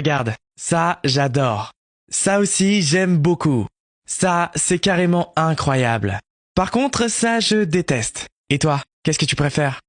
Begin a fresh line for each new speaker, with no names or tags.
Regarde, ça j'adore. Ça aussi j'aime beaucoup. Ça c'est carrément incroyable. Par contre, ça je déteste. Et toi, qu'est-ce que tu préfères